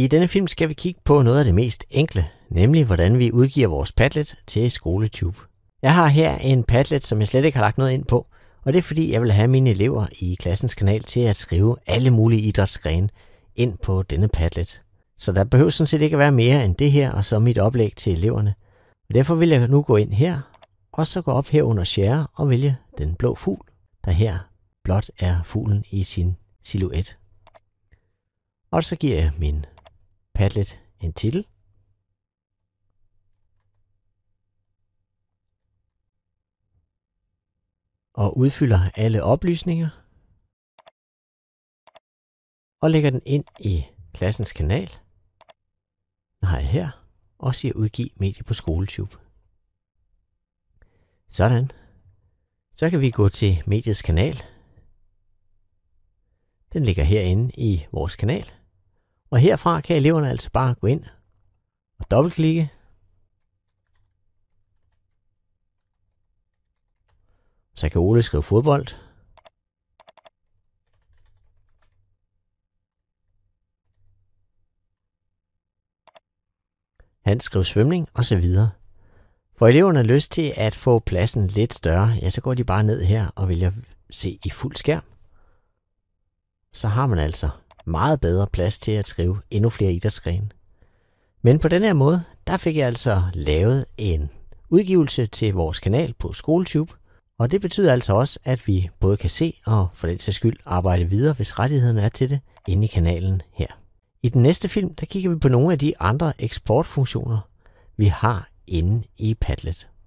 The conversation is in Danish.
I denne film skal vi kigge på noget af det mest enkle, nemlig hvordan vi udgiver vores Padlet til SkoleTube. Jeg har her en Padlet, som jeg slet ikke har lagt noget ind på, og det er fordi, jeg vil have mine elever i klassens kanal til at skrive alle mulige idrætsgrene ind på denne Padlet. Så der behøver sådan set ikke at være mere end det her og så mit oplæg til eleverne. Derfor vil jeg nu gå ind her, og så gå op her under share og vælge den blå fugl, der her blot er fuglen i sin silhuet. Og så giver jeg min Padlet en titel. Og udfylder alle oplysninger. Og lægger den ind i klassens kanal. Den har jeg her. Og siger udgiv medie på SkoleTube. Sådan. Så kan vi gå til mediets kanal. Den ligger herinde i vores kanal. Og herfra kan eleverne altså bare gå ind og dobbeltklikke. Så kan Ole skrive fodbold. Han skriver svømning osv. For eleverne har lyst til at få pladsen lidt større, ja, så går de bare ned her og vælger se i fuld skærm. Så har man altså meget bedre plads til at skrive endnu flere idrætsgrene. Men på den her måde, der fik jeg altså lavet en udgivelse til vores kanal på SkoleTube, og det betyder altså også, at vi både kan se og for den sags skyld arbejde videre, hvis rettigheden er til det, inde i kanalen her. I den næste film, der kigger vi på nogle af de andre eksportfunktioner, vi har inde i Padlet.